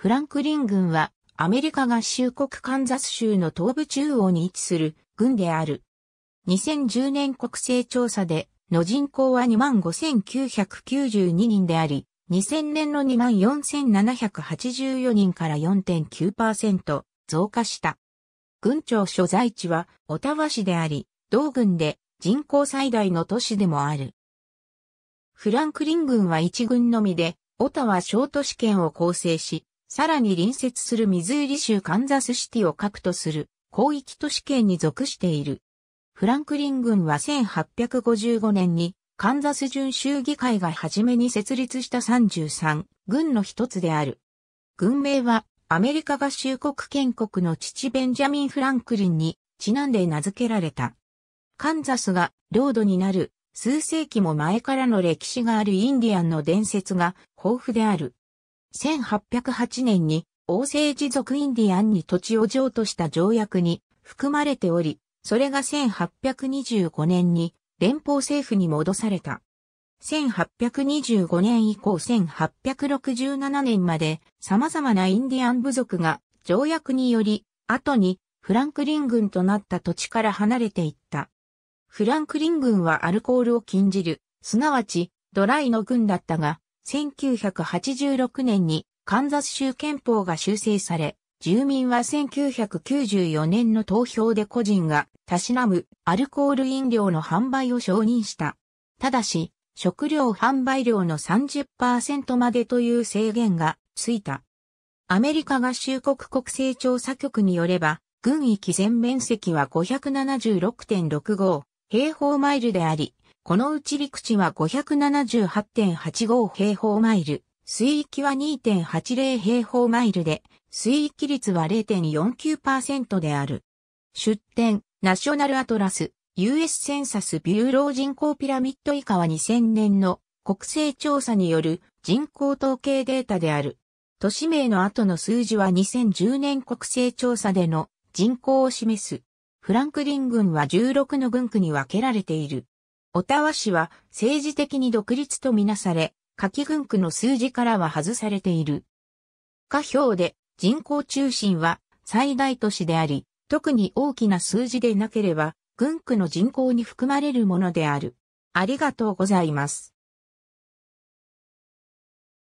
フランクリン軍はアメリカ合衆国カンザス州の東部中央に位置する軍である。2010年国勢調査での人口は25,992人であり、2000年の24,784人から4.9%増加した。軍庁所在地はオタワ市であり、同軍で人口最大の都市でもある。フランクリン軍は一軍のみで、オタワ小都市圏を構成し、さらに隣接するミズーリ州カンザスシティを核とする広域都市圏に属している。フランクリン軍は1855年にカンザス準州議会が初めに設立した33軍の一つである。軍名はアメリカ合衆国建国の父ベンジャミン・フランクリンにちなんで名付けられた。カンザスが領土になる数世紀も前からの歴史があるインディアンの伝説が豊富である。1808年に王政持続インディアンに土地を譲渡した条約に含まれており、それが1825年に連邦政府に戻された。1825年以降1867年まで様々なインディアン部族が条約により後にフランクリン軍となった土地から離れていった。フランクリン軍はアルコールを禁じる、すなわちドライの軍だったが、1986年にカンザス州憲法が修正され、住民は1994年の投票で個人がたしなむアルコール飲料の販売を承認した。ただし、食料販売量の30%までという制限がついた。アメリカ合衆国国勢調査局によれば、軍域全面積は576.65平方マイルであり、このうち陸地は578.85平方マイル、水域は2.80平方マイルで、水域率は0.49%である。出展、ナショナルアトラス、US センサスビューロー人口ピラミッド以下は2000年の国勢調査による人口統計データである。都市名の後の数字は2010年国勢調査での人口を示す。フランクリン郡は16の郡区に分けられている。オタワ市は政治的に独立とみなされ、夏季軍区の数字からは外されている。下表で人口中心は最大都市であり、特に大きな数字でなければ、軍区の人口に含まれるものである。ありがとうございます。